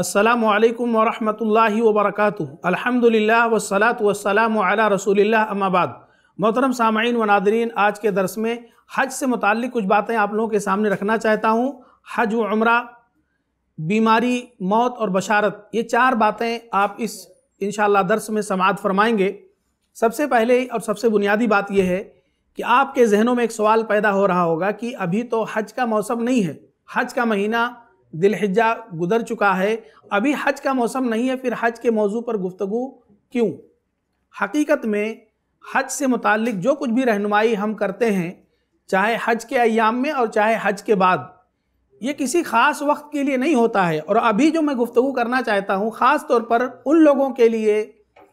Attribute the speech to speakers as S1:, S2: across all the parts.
S1: अस्सलाम वालेकुम वरहमतुल्लाहि वबरकातुहु अल्हम्दुलिल्लाह वस्सलातु वस्सलाम अला रसूलिल्लाह अम्माबाद मोहतरम सामाइन व नादरीन आज के दर्स में हज से मुतल कुछ बातें आप लोगों के सामने रखना चाहता हूँ हज व उम्र बीमारी मौत और बशारत ये चार बातें आप इस इन दर्स में समात फरमाएंगे सबसे पहले और सबसे बुनियादी बात यह है कि आपके जहनों में एक सवाल पैदा हो रहा होगा कि अभी तो हज का मौसम नहीं है हज का महीना दिलहिजा गुजर चुका है अभी हज का मौसम नहीं है फिर हज के मौजू पर गुफ्तु क्यों हकीकत में हज से मुतक जो कुछ भी रहनुमाई हम करते हैं चाहे हज के अयाम में और चाहे हज के बाद ये किसी ख़ास वक्त के लिए नहीं होता है और अभी जो मैं गुफ्तु करना चाहता हूँ ख़ास तौर पर उन लोगों के लिए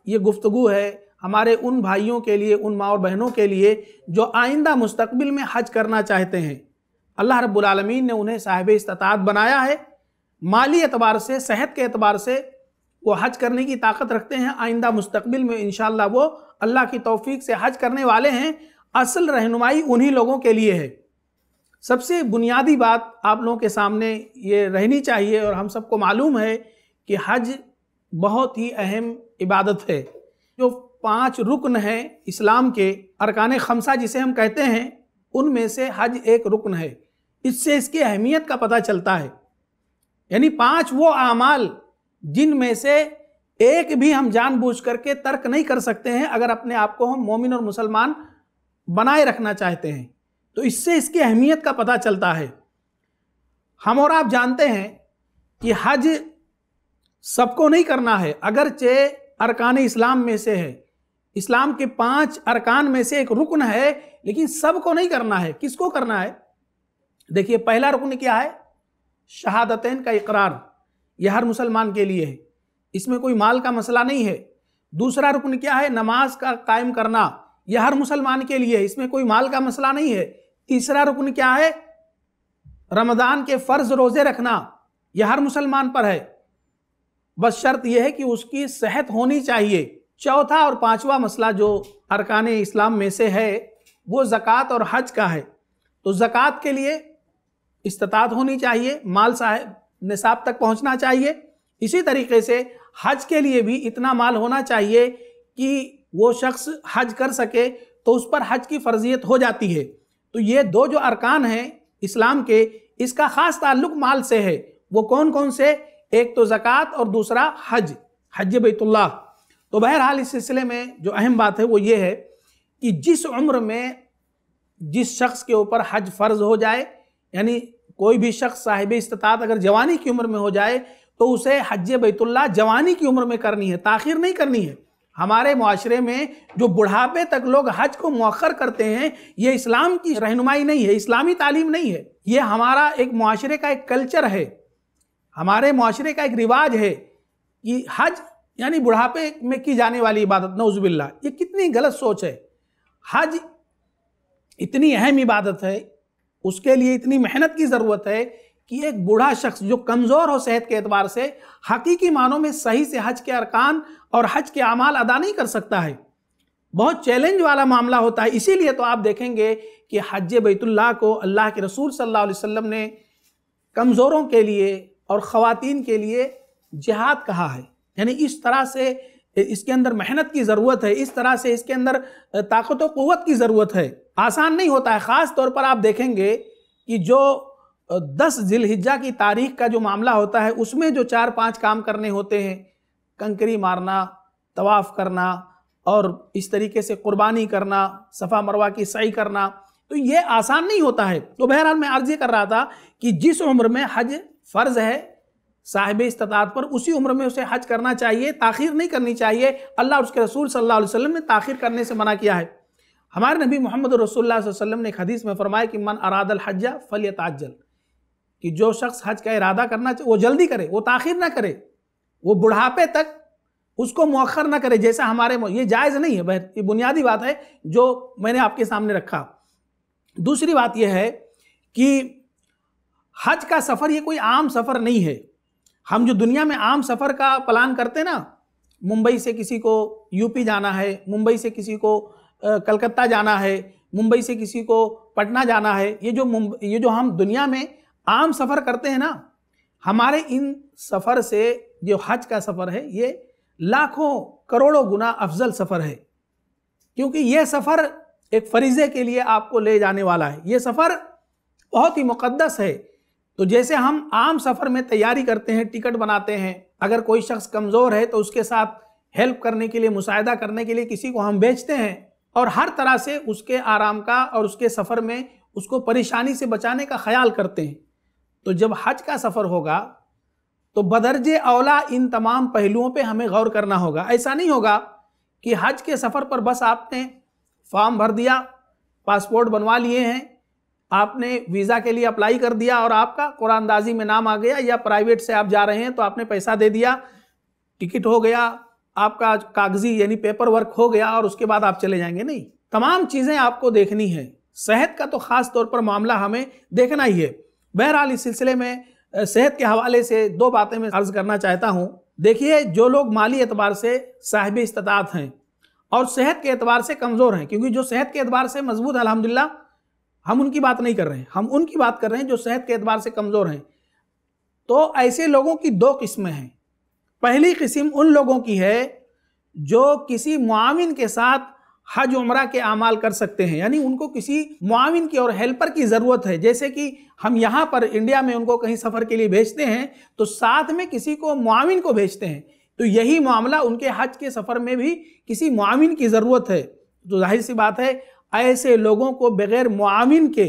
S1: ये गुफ्तु है हमारे उन भाइयों के लिए उन माँ और बहनों के लिए जो आइंदा मुस्तबिल में हज करना चाहते हैं अल्लाह रब्बुलमीन ने उन्हें साहिब इस्तात बनाया है माली एतबार से सेहत के एतबार से वो हज करने की ताकत रखते हैं आइंदा मुस्तबिल में इन वो अल्लाह की तोफ़ी से हज करने वाले हैं असल रहनुमाई उन्हीं लोगों के लिए है सबसे बुनियादी बात आप लोगों के सामने ये रहनी चाहिए और हम सबको मालूम है कि हज बहुत ही अहम इबादत है जो पांच रुकन हैं इस्लाम के अरकान खमसा जिसे हम कहते हैं उनमें से हज एक रुकन है इससे इसकी अहमियत का पता चलता है यानी पांच वो आमाल जिनमें से एक भी हम जानबूझ करके तर्क नहीं कर सकते हैं अगर अपने आप को हम मोमिन और मुसलमान बनाए रखना चाहते हैं तो इससे इसकी अहमियत का पता चलता है हम और आप जानते हैं कि हज सबको नहीं करना है अगरचे अरकान इस्लाम में से है इस्लाम के पांच अरकान में से एक रुकन है लेकिन सबको नहीं करना है किसको करना है देखिए पहला रुकन क्या है शहादतन का इकरार यह हर मुसलमान के लिए है इसमें कोई माल का मसला नहीं है दूसरा रुकन क्या है नमाज का कायम करना यह हर मुसलमान के लिए है इसमें कोई माल का मसला नहीं है तीसरा रुकन क्या है रमदान के फ़र्ज रोज़े रखना यह हर मुसलमान पर है बस शर्त यह है कि उसकी सेहत होनी चाहिए चौथा और पांचवा मसला जो अरकान इस्लाम में से है वो ज़क़़त और हज का है तो ज़क़़त के लिए इस्तात होनी चाहिए माल साहब निसाब तक पहुंचना चाहिए इसी तरीके से हज के लिए भी इतना माल होना चाहिए कि वो शख्स हज कर सके तो उस पर हज की फर्जियत हो जाती है तो ये दो जो अरकान हैं इस्लाम के इसका ख़ास ताल्लुक माल से है वो कौन कौन से एक तो ज़क़़त और दूसरा हज हज बैतुल्ला तो बहरहाल इस सिलसिले में जो अहम बात है वो ये है कि जिस उम्र में जिस शख्स के ऊपर हज फ़र्ज़ हो जाए यानी कोई भी शख्स साहिब इस्तात अगर जवानी की उम्र में हो जाए तो उसे हज बैतुल्ला जवानी की उम्र में करनी है ताखिर नहीं करनी है हमारे माशरे में जो बुढ़ापे तक लोग हज को मौखर करते हैं ये इस्लाम की रहनुमाई नहीं है इस्लामी तालीम नहीं है ये हमारा एक माशरे का एक कल्चर है हमारे माशरे का एक रिवाज है कि हज यानी बुढ़ापे में की जाने वाली इबादत नौजबिल्ला ये कितनी गलत सोच है हज इतनी अहम इबादत है उसके लिए इतनी मेहनत की ज़रूरत है कि एक बूढ़ा शख्स जो कमज़ोर हो सेहत के एतबार से हकीकी मानों में सही से हज के अरकान और हज के अमाल अदा नहीं कर सकता है बहुत चैलेंज वाला मामला होता है इसीलिए तो आप देखेंगे कि हज बैतुल्ला को अल्लाह के रसूल सल्लल्लाहु अलैहि वसल्लम ने कमज़ोरों के लिए और ख़वातीन के लिए जिहाद कहा है यानी इस तरह से इसके अंदर मेहनत की ज़रूरत है इस तरह से इसके अंदर ताकत और क़वत की ज़रूरत है आसान नहीं होता है ख़ास तौर पर आप देखेंगे कि जो दस जिलहिजा की तारीख का जो मामला होता है उसमें जो चार पांच काम करने होते हैं कंकरी मारना तवाफ़ करना और इस तरीके से कुर्बानी करना सफ़ा मरवा की सही करना तो ये आसान नहीं होता है तो बहरहाल मैं अर्ज कर रहा था कि जिस उम्र में हज फ़र्ज़ है साहिब इस्तात पर उसी उम्र में उसे हज करना चाहिए ताखिर नहीं करनी चाहिए अल्लाह और उसके रसूल सल्लल्लाहु अलैहि वसल्लम ने ताखिर करने से मना किया है हमारे नबी मोहम्मद रसोल्ला ने एक हदीस में फरमाया कि मन अरादल हज़ा फल ताजल कि जो शख्स हज का इरादा करना चाहिए वो जल्दी करे वो ताखिर ना करे वो बुढ़ापे तक उसको मौखर ना करे जैसा हमारे ये जायज़ नहीं है ये बुनियादी बात है जो मैंने आपके सामने रखा दूसरी बात यह है कि हज का सफ़र ये कोई आम सफ़र नहीं है हम जो दुनिया में आम सफ़र का प्लान करते हैं ना मुंबई से किसी को यूपी जाना है मुंबई से किसी को कलकत्ता जाना है मुंबई से किसी को पटना जाना है ये जो ये जो हम दुनिया में आम सफ़र करते हैं ना हमारे इन सफ़र से जो हज का सफ़र है ये लाखों करोड़ों गुना अफजल सफ़र है क्योंकि ये सफ़र एक फरीज़े के लिए आपको ले जाने वाला है ये सफ़र बहुत ही मुक़दस है तो जैसे हम आम सफ़र में तैयारी करते हैं टिकट बनाते हैं अगर कोई शख्स कमज़ोर है तो उसके साथ हेल्प करने के लिए मुशाह करने के लिए किसी को हम बेचते हैं और हर तरह से उसके आराम का और उसके सफ़र में उसको परेशानी से बचाने का ख्याल करते हैं तो जब हज का सफ़र होगा तो बदरज अवला इन तमाम पहलुओं पे हमें गौर करना होगा ऐसा नहीं होगा कि हज के सफ़र पर बस आपने फॉर्म भर दिया पासपोर्ट बनवा लिए हैं आपने वीज़ा के लिए अप्लाई कर दिया और आपका कुरानदाजी में नाम आ गया या प्राइवेट से आप जा रहे हैं तो आपने पैसा दे दिया टिकट हो गया आपका कागजी यानी पेपर वर्क हो गया और उसके बाद आप चले जाएंगे नहीं तमाम चीज़ें आपको देखनी है सेहत का तो ख़ास तौर पर मामला हमें देखना ही है बहरहाल इस सिलसिले में सेहत के हवाले से दो बातें मैं अर्ज करना चाहता हूँ देखिए जो लोग माली एतबार से साहिब इस्तात हैं और सेहत के एतबार से कमज़ोर हैं क्योंकि जो सेहत के एतबार से मजबूत अलहमदिल्ला हम उनकी बात नहीं कर रहे हैं हम उनकी बात कर रहे हैं जो सेहत के एतबार से कमज़ोर हैं तो ऐसे लोगों की दो किस्में हैं पहली किस्म उन लोगों की है जो किसी मुआविन के साथ हज उम्र के अमाल कर सकते हैं यानी उनको किसी मुआविन की और हेल्पर की ज़रूरत है जैसे कि हम यहाँ पर इंडिया में उनको कहीं सफ़र के लिए भेजते हैं तो साथ में किसी को मुआविन को भेजते हैं तो यही मामला उनके हज के सफ़र में भी किसी मुआविन की ज़रूरत है तो जाहिर सी बात है ऐसे लोगों को बगैर मुआविन के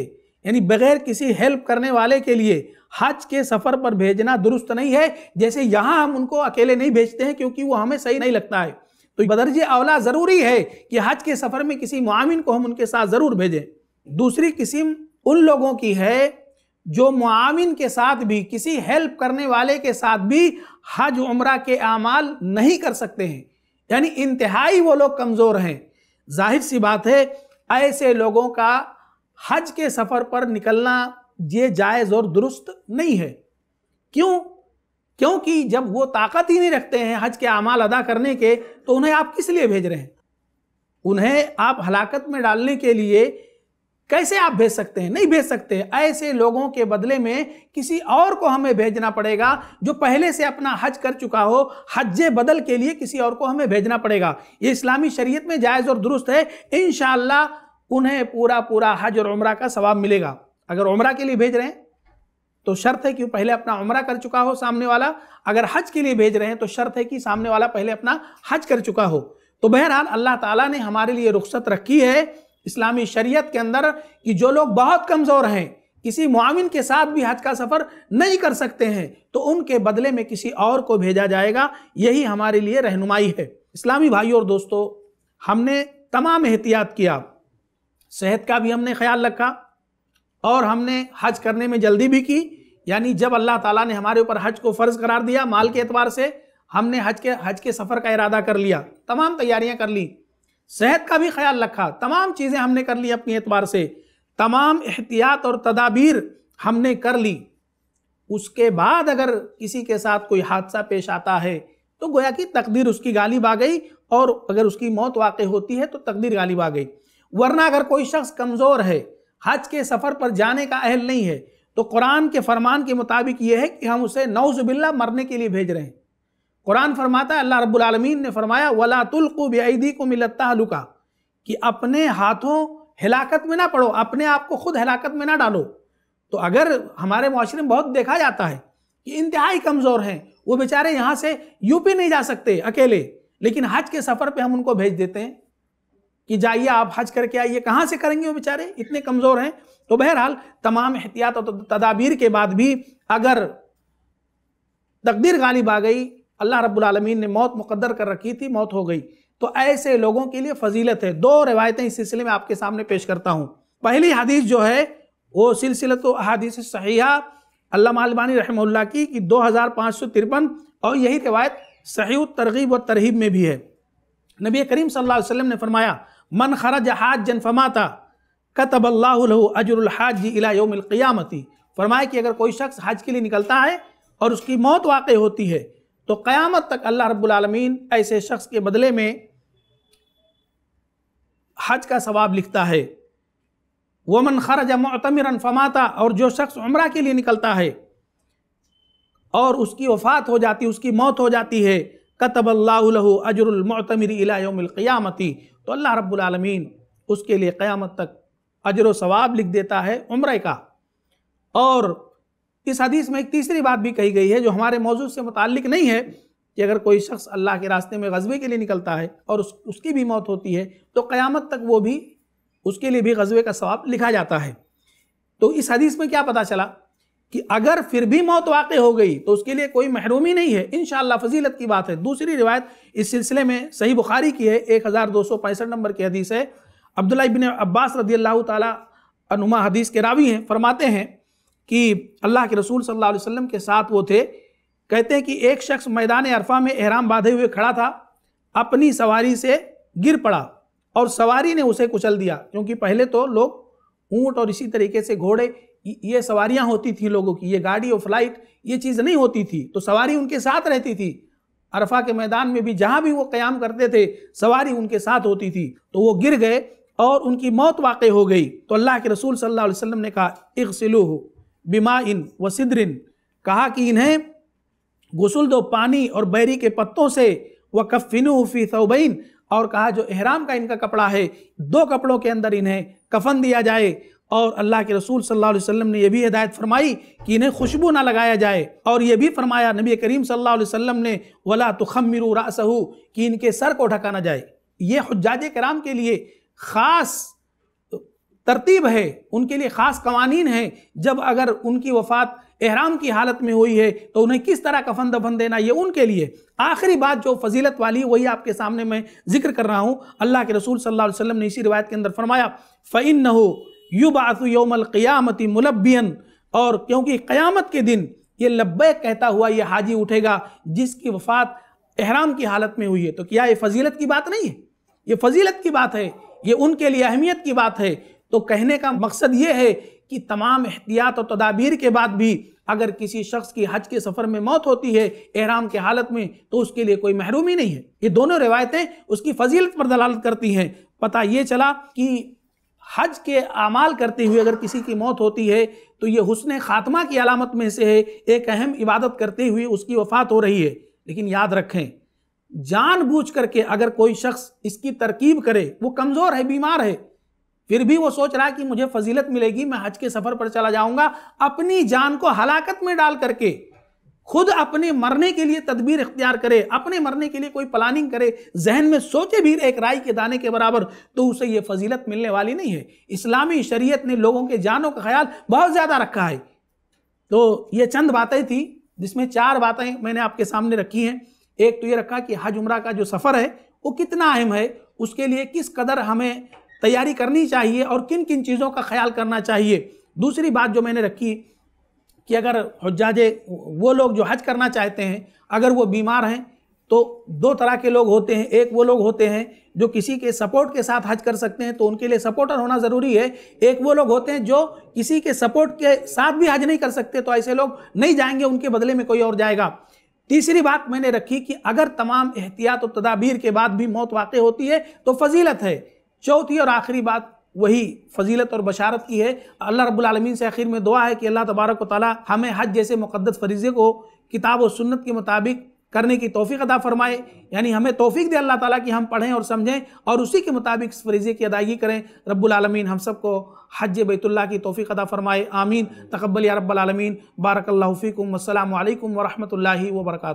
S1: यानी बगैर किसी हेल्प करने वाले के लिए हज के सफ़र पर भेजना दुरुस्त नहीं है जैसे यहाँ हम उनको अकेले नहीं भेजते हैं क्योंकि वो हमें सही नहीं लगता है तो बदरज अवला ज़रूरी है कि हज के सफ़र में किसी मुआविन को हम उनके साथ ज़रूर भेजें दूसरी किस्म उन लोगों की है जो मुआविन के साथ भी किसी हेल्प करने वाले के साथ भी हज उम्र के अमाल नहीं कर सकते हैं यानी इंतहाई वो लोग कमज़ोर हैं जाहिर सी बात है ऐसे लोगों का हज के सफ़र पर निकलना ये जायज़ और दुरुस्त नहीं है क्यों क्योंकि जब वो ताकत ही नहीं रखते हैं हज के अमाल अदा करने के तो उन्हें आप किस लिए भेज रहे हैं उन्हें आप हलाकत में डालने के लिए कैसे आप भेज सकते हैं नहीं भेज सकते ऐसे लोगों के बदले में किसी और को हमें भेजना पड़ेगा जो पहले से अपना हज कर चुका हो हज बदल के लिए किसी और को हमें भेजना पड़ेगा ये इस्लामी शरीयत में जायज़ और दुरुस्त है इन उन्हें पूरा पूरा हज और उम्र का सवाब मिलेगा अगर उम्र के लिए भेज रहे हैं तो शर्त है कि पहले अपना उम्र कर चुका हो सामने वाला अगर हज के लिए भेज रहे हैं तो शर्त है कि सामने वाला पहले अपना हज कर चुका हो तो बहरहाल अल्लाह ताला ने हमारे लिए रुख्सत रखी है इस्लामी शरीयत के अंदर कि जो लोग बहुत कमज़ोर हैं किसी मुआविन के साथ भी हज का सफ़र नहीं कर सकते हैं तो उनके बदले में किसी और को भेजा जाएगा यही हमारे लिए रहनुमाई है इस्लामी भाई और दोस्तों हमने तमाम एहतियात किया सेहत का भी हमने ख्याल रखा और हमने हज करने में जल्दी भी की यानी जब अल्लाह ताला ने हमारे ऊपर हज को फ़र्ज़ करार दिया माल के एतबार से हमने हज के हज के सफ़र का इरादा कर लिया तमाम तैयारियां कर ली सेहत का भी ख्याल रखा तमाम चीज़ें हमने कर ली अपने एतबार से तमाम एहतियात और तदाबीर हमने कर ली उसके बाद अगर किसी के साथ कोई हादसा पेश आता है तो गोया कि तकदीर उसकी गालिब आ गई और अगर उसकी मौत वाक़ होती है तो तकदीर गालिब आ गई वरना अगर कोई शख्स कमज़ोर है हज के सफ़र पर जाने का अहल नहीं है तो कुरान के फरमान के मुताबिक ये है कि हम उसे नौजबिल्ला मरने के लिए भेज रहे हैं कुरान फरमाता है अल्लाह रब्बुल आलमीन ने फरमाया वला तुल्कु बेदी को मिलता हलुका कि अपने हाथों हिलाकत में ना पड़ो अपने आप को खुद हिलाकत में ना डालो तो अगर हमारे माशरे में बहुत देखा जाता है कि इंतहाई कमज़ोर हैं वो बेचारे यहाँ से यूपी नहीं जा सकते अकेले लेकिन हज के सफ़र पर हम उनको भेज देते हैं कि जाइए आप हज करके आइए कहाँ से करेंगे वो बेचारे इतने कमज़ोर हैं तो बहरहाल तमाम एहतियात और तदाबीर के बाद भी अगर तकदीर गालिब आ गई अल्लाह रब्बुल रबालमीन ने मौत मुकदर कर रखी थी मौत हो गई तो ऐसे लोगों के लिए फजीलत है दो रिवायतें इस सिलसिले में आपके सामने पेश करता हूँ पहली हदीस जो है वो सिलसिला तो हदीस सहीहा अल्लाह रहमल्ला की कि दो हज़ार पाँच सौ तिरपन और यही रिवायत सही तरगीब व तरहीब में भी है नबी करीम सल्ला वसम ने फरमाया मन खरज हाज जन फमाता कतब अल्लाह अजरहाज इला फरमाया कि अगर कोई शख्स हज के लिए निकलता है और उसकी मौत वाक़ होती है तो क़यामत तक अल्लाह रब्बुलमीन ऐसे शख्स के बदले में हज का सवाब लिखता है वमन खरज मतमरन फमाता और जो शख्स उम्र के लिए निकलता है और उसकी वफात हो जाती उसकी मौत हो जाती है कतब अल्लाह अजरमतमर इलामती तो अल्लाह रब्बुलमीन उसके लिए क़यामत तक अजर सवाब लिख देता है उम्र का और इस हदीस में एक तीसरी बात भी कही गई है जो हमारे मौजूद से मुतक नहीं है कि अगर कोई शख्स अल्लाह के रास्ते में गजबे के लिए निकलता है और उस, उसकी भी मौत होती है तो क़यामत तक वो भी उसके लिए भी गजबे का सवाब लिखा जाता है तो इस हदीस में क्या पता चला कि अगर फिर भी मौत वाक़ हो गई तो उसके लिए कोई महरूमी नहीं है इन फजीलत की बात है दूसरी रिवायत इस सिलसिले में सही बुखारी की है एक हज़ार दो सौ पैंसठ नंबर की हदीस है अब्दुल्ला अब्बास रदी अल्लाह तुमा हदीस के रावी हैं फरमाते हैं कि अल्लाह के रसूल सल्लल्लाहु अलैहि वसल्लम के साथ वो थे कहते हैं कि एक शख्स मैदान अरफा में एहराम बांधे हुए खड़ा था अपनी सवारी से गिर पड़ा और सवारी ने उसे कुचल दिया क्योंकि पहले तो लोग ऊँट और इसी तरीके से घोड़े ये सवारियाँ होती थी लोगों की ये गाड़ी और फ्लाइट ये चीज़ नहीं होती थी तो सवारी उनके साथ रहती थी अरफा के मैदान में भी जहाँ भी वो क्याम करते थे सवारी उनके साथ होती थी तो वो गिर गए और उनकी मौत वाक़ हो गई तो अल्लाह के रसूल सल्लल्लाहु अलैहि वसल्लम ने कहा हो बिमा इन व सिद्रिन कहा कि इन्हें गसल दो पानी और बैरी के पत्तों से व कफिन उफी सौबैन और कहा जो एहराम का इनका कपड़ा है दो कपड़ों के अंदर इन्हें कफन दिया जाए और अल्लाह के रसूल सल्लल्लाहु अलैहि वसल्लम ने यह भी हिदायत फरमाई कि इन्हें खुशबू ना लगाया जाए और यह भी फरमाया नबी करीम सल्लल्लाहु अलैहि वसल्लम ने वला तो खमिर रासहू कि इनके सर को ढका ना जाए ये हजाज कराम के लिए ख़ास तरतीब है उनके लिए ख़ास कवानीन है जब अगर उनकी वफात एहराम की हालत में हुई है तो उन्हें किस तरह कफन दफन देना ये उनके लिए आखिरी बात जो फजीलत वाली वही आपके सामने मैं जिक्र कर रहा हूँ अल्लाह के रसूल सल्ला वसम ने इसी रिवायत के अंदर फरमाया फ़ैन न हो युबासु क़ियामती मुलबियन और क्योंकि क़्यामत के दिन ये लब्बे कहता हुआ ये हाजी उठेगा जिसकी वफात एहराम की हालत में हुई है तो क्या ये फजीलत की बात नहीं है ये फजीलत की बात है ये उनके लिए अहमियत की बात है तो कहने का मकसद ये है कि तमाम एहतियात और तदाबीर के बाद भी अगर किसी शख्स की हज के सफ़र में मौत होती है एहराम के हालत में तो उसके लिए कोई महरूमी नहीं है ये दोनों रिवायतें उसकी फजीलत पर दलालत करती हैं पता ये चला कि हज के अमाल करते हुए अगर किसी की मौत होती है तो ये हुसन ख़ात्मा की अलामत में से है एक अहम इबादत करते हुए उसकी वफात हो रही है लेकिन याद रखें जानबूझ करके अगर कोई शख्स इसकी तरकीब करे वो कमज़ोर है बीमार है फिर भी वो सोच रहा है कि मुझे फजीलत मिलेगी मैं हज के सफर पर चला जाऊंगा अपनी जान को हलाकत में डाल करके खुद अपने मरने के लिए तदबीर इख्तियार करे अपने मरने के लिए कोई प्लानिंग करे जहन में सोचे भी एक राय के दाने के बराबर तो उसे ये फजीलत मिलने वाली नहीं है इस्लामी शरीयत ने लोगों के जानों का ख्याल बहुत ज़्यादा रखा है तो ये चंद बातें थी जिसमें चार बातें मैंने आपके सामने रखी हैं एक तो ये रखा कि हज उम्र का जो सफ़र है वो कितना अहम है उसके लिए किस कदर हमें तैयारी करनी चाहिए और किन किन चीज़ों का ख्याल करना चाहिए दूसरी बात जो मैंने रखी कि अगर हजाजे वो लोग जो हज करना चाहते हैं अगर वो बीमार हैं तो दो तरह के लोग होते हैं एक वो लोग होते हैं जो किसी के सपोर्ट के साथ हज कर सकते हैं तो उनके लिए सपोर्टर होना ज़रूरी है एक वो लोग होते हैं जो किसी के सपोर्ट के साथ भी हज नहीं कर सकते तो ऐसे लोग नहीं जाएंगे उनके बदले में कोई और जाएगा तीसरी बात मैंने रखी कि अगर तमाम एहतियात और तदाबीर के बाद भी मौत वाक़ होती है तो फजीलत है चौथी और आखिरी बात वही फजीलत और बशारत की है अल्लाह रब्बुल से आखिर में दुआ है कि अल्लाह तबारक ताली हमें हज जैसे मुक़दस फरीज़े को किताब और सुन्नत के मुताबिक करने की तोफ़ी अदा फरमाए यानी हमें तोफ़ी दे अल्लाह ताला कि हम पढ़ें और समझें और उसी के मुताबिक इस फरीज़े की अदायगी करें रब्बुल रबालमीन हम सबको हज बैतुल्ला की तोफ़ी अदा फरमाए आमीन तकबल या रब्बालमीन बारकल्ला फ़ीकम अल्लाम वरहमल वर्का